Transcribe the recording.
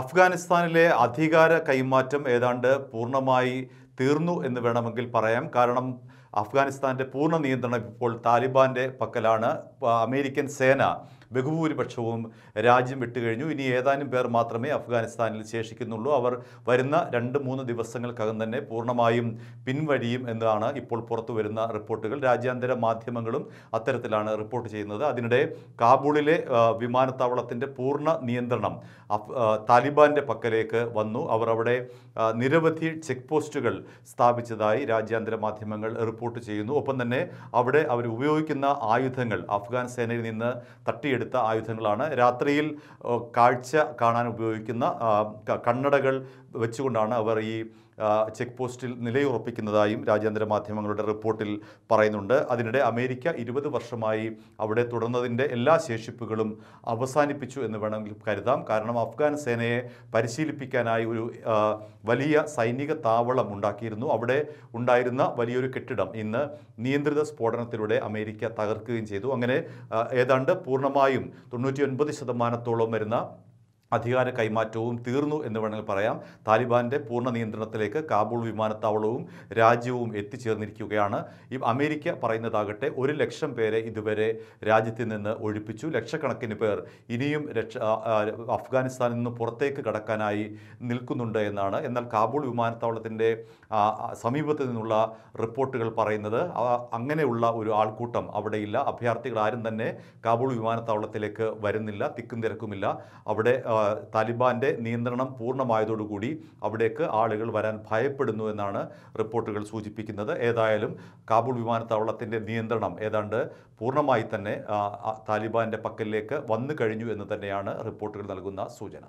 അഫ്ഗാനിസ്ഥാനിലെ അധികാര കൈമാറ്റം ഏതാണ്ട് പൂർണ്ണമായി തീർന്നു എന്ന് വേണമെങ്കിൽ പറയാം കാരണം അഫ്ഗാനിസ്ഥാൻ്റെ പൂർണ്ണ നിയന്ത്രണം ഇപ്പോൾ താലിബാൻ്റെ പക്കലാണ് അമേരിക്കൻ സേന ബഹുഭൂരിപക്ഷവും രാജ്യം വിട്ടുകഴിഞ്ഞു ഇനി ഏതാനും പേർ മാത്രമേ അഫ്ഗാനിസ്ഥാനിൽ ശേഷിക്കുന്നുള്ളൂ അവർ വരുന്ന രണ്ട് മൂന്ന് ദിവസങ്ങൾക്കകം തന്നെ പൂർണ്ണമായും പിൻവഴിയും എന്നാണ് ഇപ്പോൾ പുറത്തു വരുന്ന റിപ്പോർട്ടുകൾ രാജ്യാന്തര മാധ്യമങ്ങളും അത്തരത്തിലാണ് റിപ്പോർട്ട് ചെയ്യുന്നത് അതിനിടെ കാബൂളിലെ വിമാനത്താവളത്തിൻ്റെ പൂർണ്ണ നിയന്ത്രണം താലിബാൻ്റെ പക്കലേക്ക് വന്നു അവർ അവിടെ നിരവധി ചെക്ക് പോസ്റ്റുകൾ സ്ഥാപിച്ചതായി രാജ്യാന്തര മാധ്യമങ്ങൾ റിപ്പോർട്ട് റിപ്പോർട്ട് ചെയ്യുന്നു ഒപ്പം തന്നെ അവിടെ അവർ ഉപയോഗിക്കുന്ന ആയുധങ്ങൾ അഫ്ഗാൻ സേനയിൽ നിന്ന് തട്ടിയെടുത്ത ആയുധങ്ങളാണ് രാത്രിയിൽ കാഴ്ച കാണാൻ ഉപയോഗിക്കുന്ന കണ്ണടകൾ വെച്ചുകൊണ്ടാണ് അവർ ഈ ചെക്ക് പോസ്റ്റിൽ നിലയുറപ്പിക്കുന്നതായും രാജ്യാന്തര മാധ്യമങ്ങളുടെ റിപ്പോർട്ടിൽ പറയുന്നുണ്ട് അതിനിടെ അമേരിക്ക ഇരുപത് വർഷമായി അവിടെ തുടർന്നതിൻ്റെ എല്ലാ ശേഷിപ്പുകളും അവസാനിപ്പിച്ചു എന്ന് വേണമെങ്കിൽ കരുതാം കാരണം അഫ്ഗാൻ സേനയെ പരിശീലിപ്പിക്കാനായി ഒരു വലിയ സൈനിക താവളം ഉണ്ടാക്കിയിരുന്നു അവിടെ ഉണ്ടായിരുന്ന വലിയൊരു കെട്ടിടം ഇന്ന് നിയന്ത്രിത സ്ഫോടനത്തിലൂടെ അമേരിക്ക തകർക്കുകയും ചെയ്തു അങ്ങനെ ഏതാണ്ട് പൂർണ്ണമായും തൊണ്ണൂറ്റി ശതമാനത്തോളം വരുന്ന അധികാര കൈമാറ്റവും തീർന്നു എന്ന് വേണമെങ്കിൽ പറയാം താലിബാൻ്റെ പൂർണ്ണ നിയന്ത്രണത്തിലേക്ക് കാബൂൾ വിമാനത്താവളവും രാജ്യവും എത്തിച്ചേർന്നിരിക്കുകയാണ് ഈ അമേരിക്ക പറയുന്നതാകട്ടെ ഒരു ലക്ഷം പേരെ ഇതുവരെ രാജ്യത്തിൽ നിന്ന് ഒഴിപ്പിച്ചു ലക്ഷക്കണക്കിന് പേർ ഇനിയും രക്ഷ അഫ്ഗാനിസ്ഥാനിൽ നിന്ന് പുറത്തേക്ക് കടക്കാനായി നിൽക്കുന്നുണ്ട് എന്നാണ് എന്നാൽ കാബൂൾ വിമാനത്താവളത്തിൻ്റെ സമീപത്ത് നിന്നുള്ള റിപ്പോർട്ടുകൾ പറയുന്നത് അങ്ങനെയുള്ള ഒരു ആൾക്കൂട്ടം അവിടെയില്ല അഭയാർത്ഥികൾ ആരും തന്നെ കാബൂൾ വിമാനത്താവളത്തിലേക്ക് വരുന്നില്ല തിക്കും തിരക്കുമില്ല അവിടെ താലിബാൻ്റെ നിയന്ത്രണം പൂർണ്ണമായതോടുകൂടി അവിടേക്ക് ആളുകൾ വരാൻ ഭയപ്പെടുന്നു എന്നാണ് റിപ്പോർട്ടുകൾ സൂചിപ്പിക്കുന്നത് ഏതായാലും കാബൂൾ വിമാനത്താവളത്തിൻ്റെ നിയന്ത്രണം ഏതാണ്ട് പൂർണ്ണമായി തന്നെ താലിബാൻ്റെ പക്കലിലേക്ക് വന്നു കഴിഞ്ഞു എന്ന് തന്നെയാണ് റിപ്പോർട്ടുകൾ നൽകുന്ന സൂചന